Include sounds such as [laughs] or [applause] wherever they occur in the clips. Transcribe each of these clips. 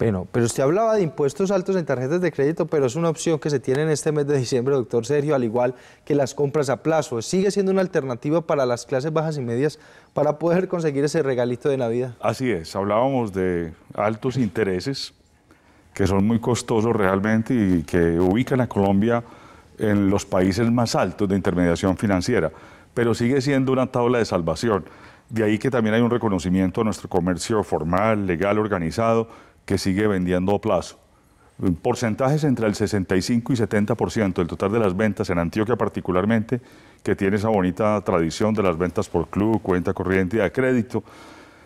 Bueno, pero usted hablaba de impuestos altos en tarjetas de crédito, pero es una opción que se tiene en este mes de diciembre, doctor Sergio, al igual que las compras a plazo. ¿Sigue siendo una alternativa para las clases bajas y medias para poder conseguir ese regalito de Navidad? Así es, hablábamos de altos intereses que son muy costosos realmente y que ubican a Colombia en los países más altos de intermediación financiera, pero sigue siendo una tabla de salvación. De ahí que también hay un reconocimiento a nuestro comercio formal, legal, organizado, que sigue vendiendo a plazo. Porcentajes entre el 65 y 70% del total de las ventas en Antioquia particularmente, que tiene esa bonita tradición de las ventas por club, cuenta corriente y de crédito,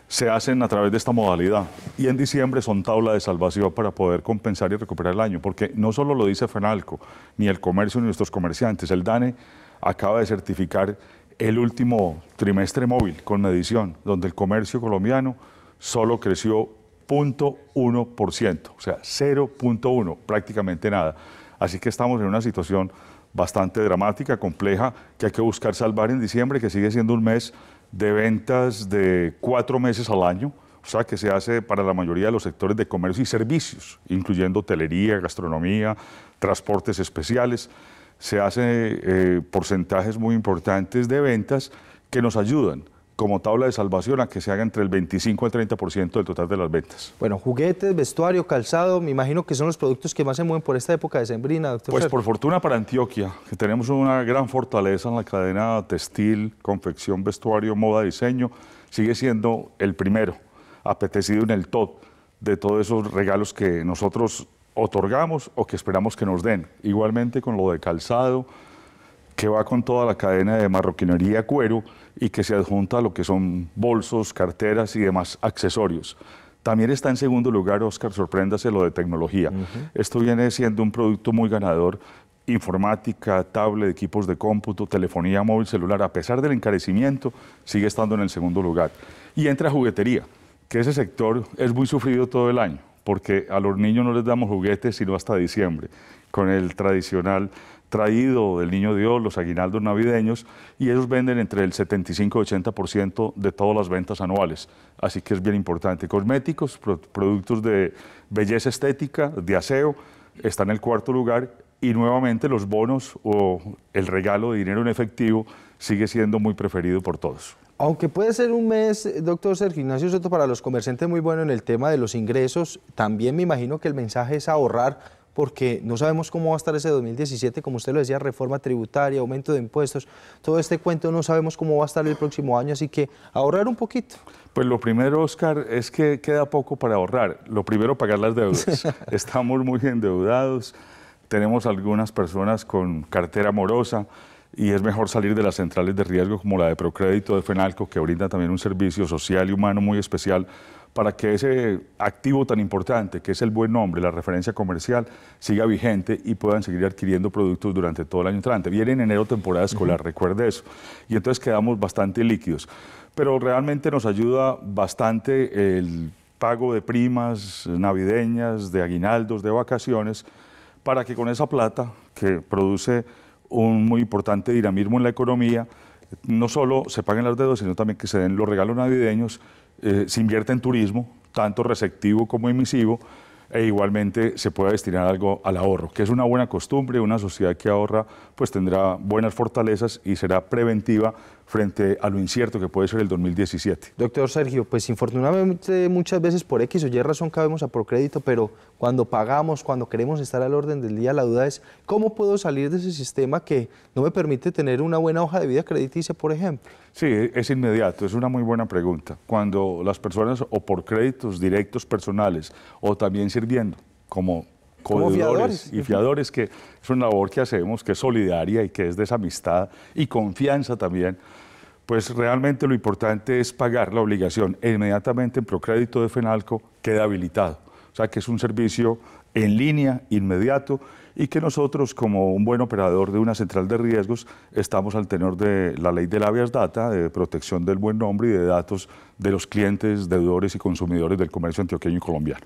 se hacen a través de esta modalidad. Y en diciembre son tabla de salvación para poder compensar y recuperar el año, porque no solo lo dice FENALCO, ni el comercio, ni nuestros comerciantes, el DANE acaba de certificar el último trimestre móvil con medición, donde el comercio colombiano solo creció 0.1%, o sea, 0.1, prácticamente nada. Así que estamos en una situación bastante dramática, compleja, que hay que buscar salvar en diciembre, que sigue siendo un mes de ventas de cuatro meses al año, o sea, que se hace para la mayoría de los sectores de comercio y servicios, incluyendo hotelería, gastronomía, transportes especiales. Se hacen eh, porcentajes muy importantes de ventas que nos ayudan como tabla de salvación a que se haga entre el 25 el 30% del total de las ventas. Bueno, juguetes, vestuario, calzado, me imagino que son los productos que más se mueven por esta época sembrina, doctor. Pues por fortuna para Antioquia, que tenemos una gran fortaleza en la cadena textil, confección, vestuario, moda, diseño, sigue siendo el primero, apetecido en el top de todos esos regalos que nosotros otorgamos o que esperamos que nos den. Igualmente con lo de calzado, que va con toda la cadena de marroquinería cuero y que se adjunta a lo que son bolsos, carteras y demás accesorios. También está en segundo lugar, Oscar, sorpréndase lo de tecnología. Esto viene siendo un producto muy ganador. Informática, tablet, equipos de cómputo, telefonía móvil, celular, a pesar del encarecimiento, sigue estando en el segundo lugar. Y entra juguetería, que ese sector es muy sufrido todo el año porque a los niños no les damos juguetes sino hasta diciembre, con el tradicional traído del Niño Dios, los aguinaldos navideños, y ellos venden entre el 75 y 80% de todas las ventas anuales. Así que es bien importante. Cosméticos, productos de belleza estética, de aseo, está en el cuarto lugar y nuevamente los bonos o el regalo de dinero en efectivo sigue siendo muy preferido por todos. Aunque puede ser un mes, eh, doctor Sergio Ignacio Soto, para los comerciantes muy bueno en el tema de los ingresos, también me imagino que el mensaje es ahorrar porque no sabemos cómo va a estar ese 2017, como usted lo decía, reforma tributaria, aumento de impuestos, todo este cuento no sabemos cómo va a estar el próximo año, así que ahorrar un poquito. Pues lo primero, Oscar, es que queda poco para ahorrar. Lo primero, pagar las deudas. [laughs] Estamos muy endeudados, tenemos algunas personas con cartera morosa, y es mejor salir de las centrales de riesgo como la de Procrédito, de Fenalco, que brinda también un servicio social y humano muy especial para que ese activo tan importante, que es el buen nombre, la referencia comercial, siga vigente y puedan seguir adquiriendo productos durante todo el año entrante. Viene en enero temporada escolar, recuerde eso. Y entonces quedamos bastante líquidos. Pero realmente nos ayuda bastante el pago de primas navideñas, de aguinaldos, de vacaciones, para que con esa plata que produce un muy importante dinamismo en la economía. No solo se paguen las deudas, sino también que se den los regalos navideños, eh, se invierte en turismo, tanto receptivo como emisivo, e igualmente se pueda destinar algo al ahorro, que es una buena costumbre, una sociedad que ahorra pues tendrá buenas fortalezas y será preventiva frente a lo incierto que puede ser el 2017. Doctor Sergio, pues infortunadamente muchas veces por X o Y razón cabemos a Procrédito, pero cuando pagamos, cuando queremos estar al orden del día, la duda es cómo puedo salir de ese sistema que no me permite tener una buena hoja de vida crediticia, por ejemplo. Sí, es inmediato, es una muy buena pregunta. Cuando las personas o por créditos directos personales o también sirviendo como codedores y fiadores, que es una labor que hacemos, que es solidaria y que es de esa amistad y confianza también, pues realmente lo importante es pagar la obligación. E inmediatamente en Procrédito de Fenalco queda habilitado o sea, que es un servicio en línea, inmediato, y que nosotros, como un buen operador de una central de riesgos, estamos al tenor de la ley de la habeas data, de protección del buen nombre y de datos de los clientes, deudores y consumidores del comercio antioqueño y colombiano.